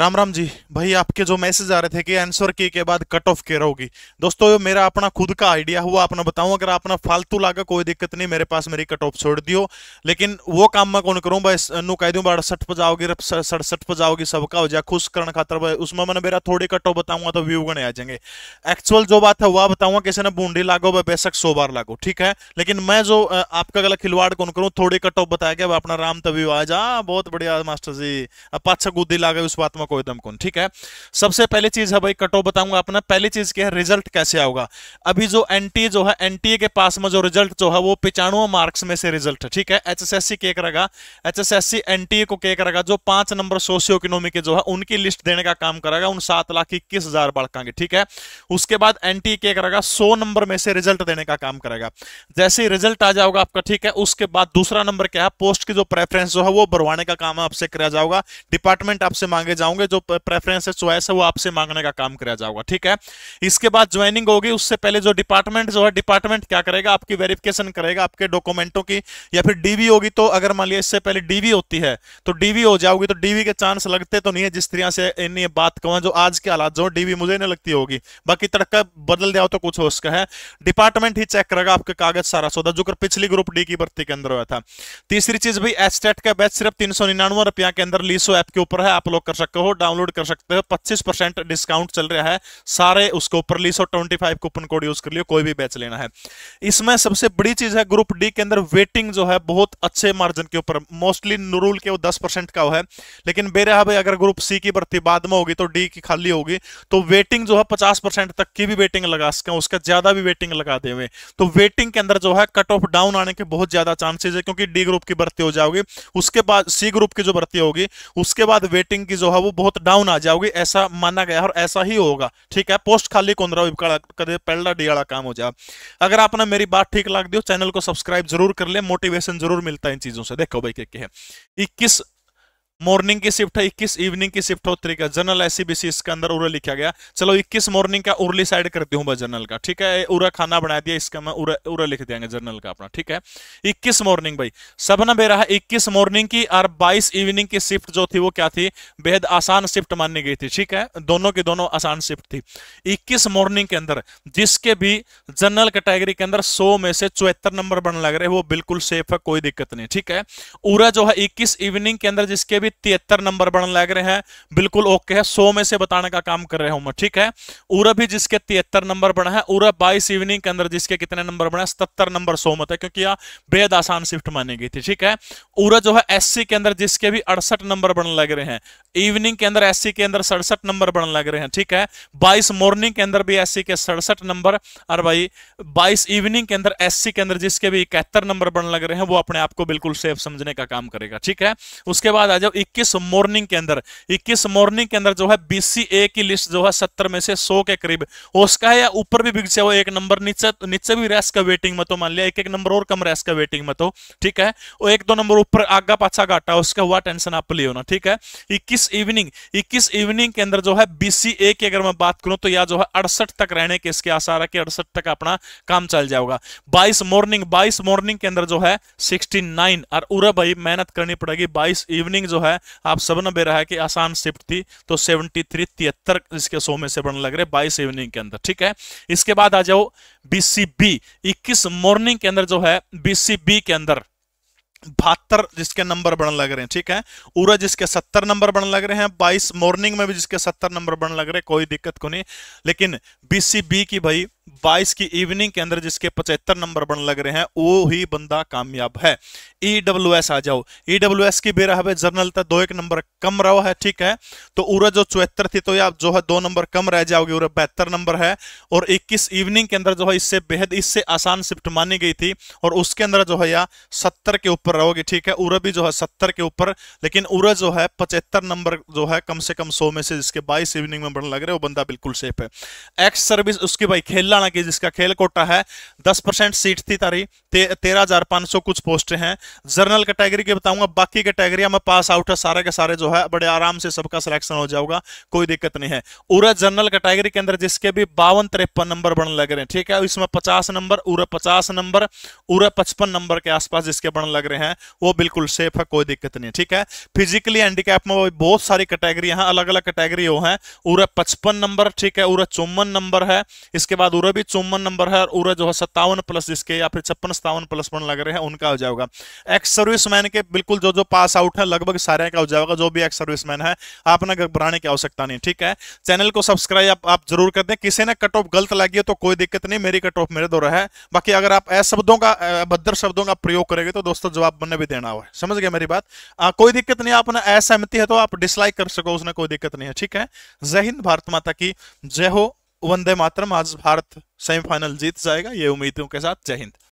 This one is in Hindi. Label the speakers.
Speaker 1: राम राम जी भाई आपके जो मैसेज आ रहे थे कि आंसर के के बाद कट ऑफ के रहोगी दोस्तों मेरा अपना खुद का आइडिया हुआ अपना बताऊं अगर अपना फालतू लागा कोई दिक्कत नहीं मेरे पास मेरी कट ऑफ छोड़ दियो लेकिन वो काम मैं कौन करूं भाई नु कह दूं अड़सठ पर जाओगी सड़सठ पर जाओगी सबका हो जाए खुश करने खातर भाई उसमें मैंने मेरा थोड़ी कट ऑफ बताऊंगा तो व्यू गणे आ जाएंगे एक्चुअल जो बात है वह बताऊंगा किसी ने बूंदी लागो भाई बेशक सौ बार लागो ठीक है लेकिन मैं जो आपका गला खिलवाड़ कौन करूँ थोड़ी कट ऑफ बताया गया अपना राम तभी आ जा बहुत बढ़िया मास्टर जी अब पाछा गुद्दी लागे उस बात में को एकदम कौन ठीक है सबसे पहली चीज है भाई कटो बताऊंगा अपना पहली चीज क्या है रिजल्ट कैसे आओगा अभी जो एन जो है एन के पास में जो रिजल्ट जो है वो पिचानवे मार्क्स में से रिजल्ट है ठीक है एचएसएससी के करेगा सी एनटीए को के करेगा जो पांच नंबर सोशियो इकोनॉमी के जो है उनकी लिस्ट देने का काम करेगा उन सात लाख इक्कीस हजार बढ़कांगे ठीक है उसके बाद एनटीए के करेगा सौ नंबर में से रिजल्ट देने का काम करेगा जैसे ही रिजल्ट आ जाओगा आपका ठीक है उसके बाद दूसरा नंबर क्या है पोस्ट की जो प्रेफरेंस जो है वो बढ़वाने का काम आपसे कराया जाओगा डिपार्टमेंट आपसे मांगे जाओगे होंगे जो प्रेफरेंस है चॉइस है वो आपसे मांगने का काम करा जाएगा ठीक है इसके बाद ज्वाइनिंग होगी उससे पहले जो डिपार्टमेंट जो है डिपार्टमेंट क्या करेगा आपकी वेरिफिकेशन करेगा आपके डॉक्यूमेंटों की या फिर डीवी होगी तो अगर मान लिया इससे पहले डीवी होती है तो डीवी हो जाओगी तो डीवी के चांस लगते तो नहीं है जिस तरह से इन्हें बात कहूँ जो आज के हालात जो डीवी मुझे नहीं लगती होगी बाकी तड़का बदल दिया तो कुछ हो उसका है डिपार्टमेंट ही चेक करेगा आपके कागज सारा सौदा जो पिछली ग्रुप डी की भर्ती के अंदर हुआ था तीसरी चीज भाई एस्टेट का बैच सिर्फ तीन सौ निन्यानवे रुपया के अंदर लीसो ऐप के ऊपर है आप लोग कर सकते हो को डाउनलोड कर सकते हो 25 परसेंट डिस्काउंट चल रहा है सारे उसके ऊपर लीसो twenty five coupon code use कर लियो कोई भी बैच लेना है इसमें सबसे बड़ी चीज है ग्रुप डी के अंदर वेटिंग जो है बहुत अच्छे मार्जिन के ऊपर मोस्टली नूरूल के वो दस परसेंट का है लेकिन बेरहा भाई अगर ग्रुप सी की भर्ती बाद में होगी तो डी की खाली होगी तो वेटिंग जो है पचास परसेंट तक की भी वेटिंग लगा सके उसका ज्यादा भी वेटिंग लगा दे तो वेटिंग के अंदर जो है कट ऑफ डाउन आने के बहुत ज्यादा चांसेज है क्योंकि डी ग्रुप की भर्ती हो जाओगी उसके बाद सी ग्रुप की जो भर्ती होगी उसके बाद वेटिंग की जो है वो बहुत डाउन आ जाओगे ऐसा माना गया और ऐसा ही होगा ठीक है पोस्ट खाली कौन रहा कदे पहला डियाला काम हो जाए अगर आपने मेरी बात ठीक लग दी हो चैनल को सब्सक्राइब जरूर कर ले मोटिवेशन जरूर मिलता है इन चीजों से देखो भाई क्या है इक्कीस मॉर्निंग की शिफ्ट है इक्कीस इवनिंग की शिफ्ट होती है जनरल सी इसके अंदर उरा लिखा गया चलो इक्कीस मॉर्निंग का उर्ली साइड करती हूँ मैं जनरल का ठीक है उरा खाना बना दिया इसका मैं उरा उरा लिख देंगे जनरल का अपना ठीक है इक्कीस मॉर्निंग भाई सबना बे रहा इक्कीस मॉर्निंग की और बाईस इवनिंग की शिफ्ट जो थी वो क्या थी बेहद आसान शिफ्ट मानी गई थी ठीक है दोनों की दोनों आसान शिफ्ट थी इक्कीस मॉर्निंग के अंदर जिसके भी जनरल कैटेगरी के अंदर सौ में से चौहत्तर नंबर बन लग रहे वो बिल्कुल सेफ है कोई दिक्कत नहीं ठीक है उरा जो है इक्कीस इवनिंग के अंदर जिसके भी भी तिहत्तर नंबर बढ़ने लग रहे हैं बिल्कुल ओके है सौ में से बताने का काम कर रहे मैं ठीक है उरा भी जिसके तिहत्तर नंबर बढ़ा है उरा बाईस इवनिंग के अंदर जिसके कितने नंबर बढ़ा है सतर नंबर सौ मत है क्योंकि यह बेहद आसान शिफ्ट मानी गई थी ठीक है उरा जो है एस के अंदर जिसके भी अड़सठ नंबर बढ़ने लग रहे हैं इवनिंग के अंदर एस के अंदर सड़सठ नंबर बढ़ने लग रहे हैं ठीक है बाईस मॉर्निंग के अंदर भी एस के सड़सठ नंबर और भाई बाईस इवनिंग के अंदर एस के अंदर जिसके भी इकहत्तर नंबर बढ़ने लग रहे हैं वो अपने आप को बिल्कुल सेफ समझने का काम करेगा ठीक है उसके बाद आ जाओ 21 मॉर्निंग के अंदर 21 मॉर्निंग के अंदर जो है बीसीए की लिस्ट जो है 70 में से 100 के करीब उसका है या ऊपर भी बिक जाए वो एक नंबर नीचे नीचे भी रेस का वेटिंग मत हो मान लिया एक एक नंबर और कम रेस का वेटिंग मत हो ठीक है वो एक दो नंबर ऊपर आगा पाछा घाटा उसका हुआ टेंशन आप लियो ना ठीक है इक्कीस इवनिंग इक्कीस इवनिंग के अंदर जो है बीसीए की अगर मैं बात करूं तो या जो है अड़सठ तक रहने के इसके आसार है कि अड़सठ तक अपना काम चल जाएगा बाईस मॉर्निंग बाईस मॉर्निंग के अंदर जो है सिक्सटी और उरा भाई मेहनत करनी पड़ेगी बाईस इवनिंग जो है है आप सब ने बेरा है कि आसान शिफ्ट थी तो सेवनटी थ्री तिहत्तर इसके सो में से बनने लग रहे बाईस इवनिंग के अंदर ठीक है इसके बाद आ जाओ बीसीबी इक्कीस मॉर्निंग के अंदर जो है बीसीबी के अंदर बहत्तर जिसके नंबर बढ़ने लग रहे हैं ठीक है उरा जिसके सत्तर नंबर बढ़ने लग रहे हैं बाईस मॉर्निंग में भी जिसके सत्तर नंबर बढ़ने लग रहे हैं कोई दिक्कत को नहीं लेकिन बीसीबी की भाई 22 की इवनिंग के अंदर जिसके 75 नंबर बन लग रहे हैं वो ही बंदा कामयाब है ई डब्ल्यू एस आ जाओ ई डब्ल्यू एस की बेरा हमें जर्नल था दो एक नंबर कम रहो है ठीक है तो उरा जो चौहत्तर थी तो आप जो है दो नंबर कम रह जाओगे उरा बेहतर नंबर है और 21 इवनिंग के अंदर जो है इससे बेहद इससे आसान शिफ्ट मानी गई थी और उसके अंदर जो है या सत्तर के ऊपर रहोगे ठीक है उरा भी जो है सत्तर के ऊपर लेकिन उरा जो है पचहत्तर नंबर जो है कम से कम सौ में से जिसके बाईस इवनिंग में बन लग रहे वो बंदा बिल्कुल सेफ है एक्स सर्विस उसकी भाई खेल चिल्लाना की जिसका खेल कोटा है दस परसेंट सीट थी तारी ते, तेरह हजार पांच सौ कुछ पोस्ट हैं जर्नल कैटेगरी के बताऊंगा बाकी कैटेगरी में पास आउट है सारे के सारे जो है बड़े आराम से सबका सिलेक्शन हो जाएगा कोई दिक्कत नहीं है उरा जर्नल कैटेगरी के अंदर जिसके भी बावन तिरपन नंबर बनने लग रहे हैं ठीक है इसमें पचास नंबर उरा पचास नंबर उरा पचपन नंबर के आसपास जिसके बन लग रहे हैं वो बिल्कुल सेफ है कोई दिक्कत नहीं ठीक है फिजिकली हैंडीकैप में बहुत सारी कैटेगरी यहाँ अलग अलग कैटेगरी वो है उरा पचपन नंबर ठीक है उरा चौवन नंबर है इसके बाद उरा भी चौवन नंबर है और उरा जो है सत्तावन प्लस जिसके या फिर छप्पन सत्तावन प्लस वन लग रहे हैं उनका हो जाएगा एक्स सर्विसमैन के बिल्कुल जो जो पास आउट है लगभग सारे का हो जाएगा जो भी एक्स सर्विसमैन है आपने घबराने की आवश्यकता नहीं ठीक है चैनल को सब्सक्राइब आप, आप जरूर कर दें किसी ने कट ऑफ गलत लगी है तो कोई दिक्कत नहीं मेरी कट ऑफ मेरे दौरा है बाकी अगर आप ऐसे शब्दों का भद्र शब्दों का प्रयोग करेंगे तो दोस्तों जवाब बनने भी देना हो समझ गया मेरी बात कोई दिक्कत नहीं आपने असहमति है तो आप डिसलाइक कर सको उसने कोई दिक्कत नहीं है ठीक है जय हिंद भारत माता की जय हो वंदे मातरम आज भारत सेमीफाइनल जीत जाएगा ये उम्मीदों के साथ जय हिंद